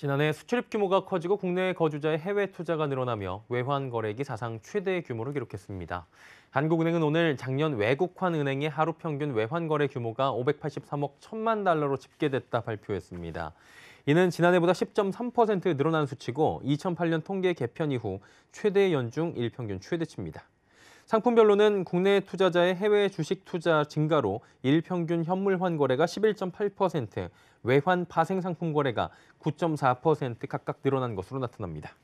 지난해 수출입 규모가 커지고 국내 거주자의 해외 투자가 늘어나며 외환 거래액이 사상 최대 규모를 기록했습니다. 한국은행은 오늘 작년 외국환 은행의 하루 평균 외환 거래 규모가 583억 1천만 달러로 집계됐다 발표했습니다. 이는 지난해보다 10.3% 늘어난 수치고 2008년 통계 개편 이후 최대 연중 일평균 최대치입니다. 상품별로는 국내 투자자의 해외 주식 투자 증가로 일평균 현물환 거래가 11.8%, 외환 파생 상품 거래가 9.4% 각각 늘어난 것으로 나타납니다.